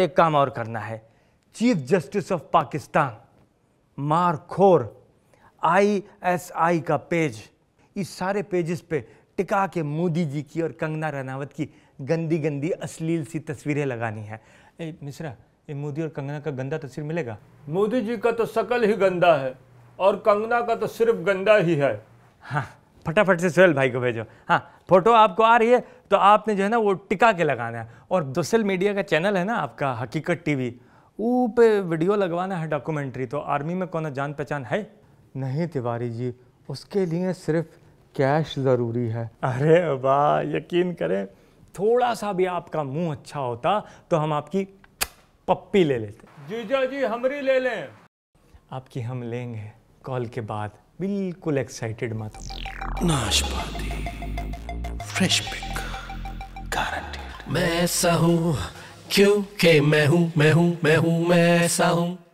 एक काम और करना है चीफ जस्टिस ऑफ पाकिस्तान मारखोर आईएसआई का पेज इस सारे पेजेस पे टिका के मोदी जी की और कंगना रनावत की गंदी गंदी अश्लील सी तस्वीरें लगानी है ए, मिश्रा ये मोदी और कंगना का गंदा तस्वीर मिलेगा मोदी जी का तो सकल ही गंदा है और कंगना का तो सिर्फ गंदा ही है हाँ फटाफट से सोहेल भाई को भेजो हाँ फोटो आपको आ रही है तो आपने जो है ना वो टिका के लगाना है और सोशल मीडिया का चैनल है ना आपका हकीकत टीवी वी पे वीडियो लगवाना है डॉक्यूमेंट्री तो आर्मी में कौन जान पहचान है नहीं तिवारी जी उसके लिए सिर्फ कैश ज़रूरी है अरे वाह यकीन करें थोड़ा सा भी आपका मुंह अच्छा होता तो हम आपकी पप्पी ले लेते जीजा जी हमरी ले लें आपकी हम लेंगे कॉल के बाद बिल्कुल एक्साइटेड मत नाशपाती फ्रेश मैं सहू क्यों क्योंकि मैं हूं मैं हूं मैं हूं मैं सहू